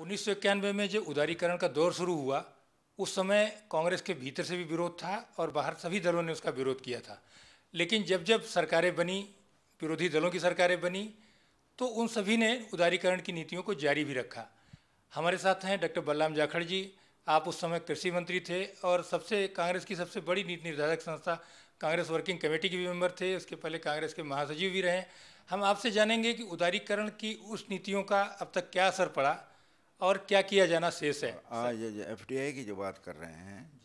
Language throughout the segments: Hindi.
उन्नीस में जो उदारीकरण का दौर शुरू हुआ उस समय कांग्रेस के भीतर से भी विरोध था और बाहर सभी दलों ने उसका विरोध किया था लेकिन जब जब सरकारें बनी विरोधी दलों की सरकारें बनी तो उन सभी ने उदारीकरण की नीतियों को जारी भी रखा हमारे साथ हैं डॉक्टर बलराम जाखड़ जी आप उस समय कृषि मंत्री थे और सबसे कांग्रेस की सबसे बड़ी नीति निर्धारक संस्था कांग्रेस वर्किंग कमेटी के भी मेम्बर थे उसके पहले कांग्रेस के महासचिव भी रहे हम आपसे जानेंगे कि उदारीकरण की उस नीतियों का अब तक क्या असर पड़ा और क्या किया जाना शेष है आज ये, ये एफडीआई की जो बात कर रहे हैं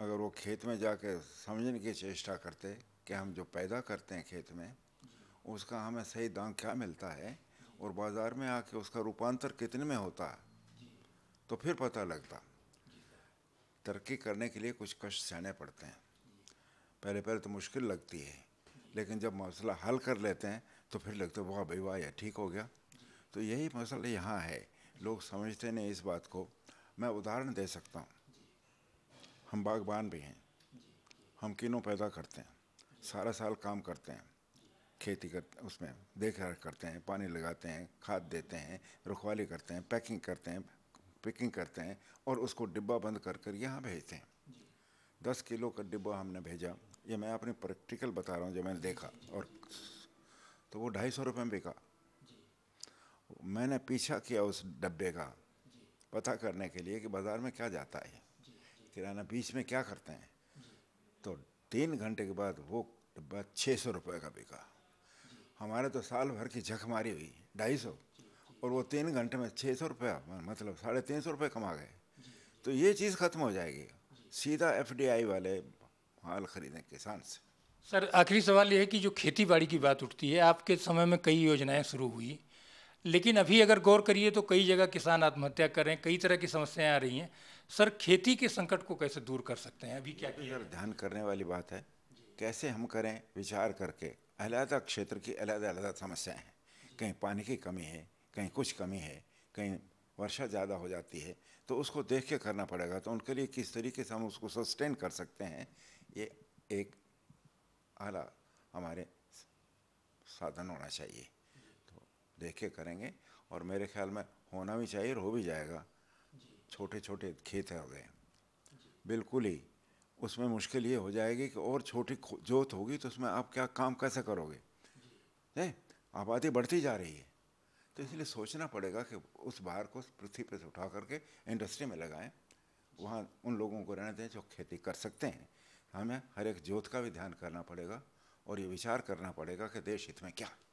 अगर वो खेत में जाके समझने की चेष्टा करते कि हम जो पैदा करते हैं खेत में उसका हमें सही दाम क्या मिलता है और बाज़ार में आके उसका रूपांतर कितने में होता है तो फिर पता लगता तरक्की करने के लिए कुछ कष्ट सहने पड़ते हैं पहले पहले तो मुश्किल लगती है लेकिन जब मसला हल कर लेते हैं तो फिर लगता है वाह भाई वाह ठीक हो गया तो यही मसला यहाँ है लोग समझते नहीं इस बात को मैं उदाहरण दे सकता हूँ हम बागबान भी हैं हम किनों पैदा करते हैं सारा साल काम करते हैं खेती कर उसमें देख रेख करते हैं पानी लगाते हैं खाद देते हैं रखवाली करते हैं पैकिंग करते हैं पिकिंग करते हैं और उसको डिब्बा बंद कर कर यहाँ भेजते हैं दस किलो का डिब्बा हमने भेजा ये मैं अपनी प्रैक्टिकल बता रहा हूँ जब मैंने देखा और तो वो ढाई सौ रुपये में बिका मैंने पीछा किया उस डब्बे का पता करने के लिए कि बाज़ार में क्या जाता है किराना बीच में क्या करते हैं तो तीन घंटे के बाद वो डब्बा छः सौ रुपये का बिका हमारे तो साल भर की झक मारी हुई ढाई सौ और वो तीन घंटे में छः सौ रुपया मतलब साढ़े तीन सौ रुपये कमा गए तो ये चीज़ ख़त्म हो जाएगी सीधा एफ वाले माल खरीदें किसान से सर आखिरी सवाल ये है कि जो खेती बाड़ी की बात उठती है आपके समय में कई योजनाएँ शुरू हुई लेकिन अभी अगर गौर करिए तो कई जगह किसान आत्महत्या कर रहे हैं कई तरह की समस्याएं आ रही हैं सर खेती के संकट को कैसे दूर कर सकते हैं अभी क्या किया ध्यान करने वाली बात है कैसे हम करें विचार करके अलहदा क्षेत्र की अलग अलग समस्याएँ हैं कहीं पानी की कमी है कहीं कुछ कमी है कहीं वर्षा ज़्यादा हो जाती है तो उसको देख के करना पड़ेगा तो उनके लिए किस तरीके से हम उसको सस्टेन कर सकते हैं ये एक आला हमारे साधन होना चाहिए देखे करेंगे और मेरे ख्याल में होना भी चाहिए और हो भी जाएगा छोटे छोटे खेत हो गए बिल्कुल ही उसमें मुश्किल ये हो जाएगी कि और छोटी जोत होगी तो उसमें आप क्या काम कैसे करोगे है आबादी बढ़ती जा रही है तो इसलिए सोचना पड़ेगा कि उस बाहर को पृथ्वी पर से उठा करके इंडस्ट्री में लगाएं वहाँ उन लोगों को रहने दें जो खेती कर सकते हैं हमें हर एक जोत का भी ध्यान करना पड़ेगा और ये विचार करना पड़ेगा कि देश हित में क्या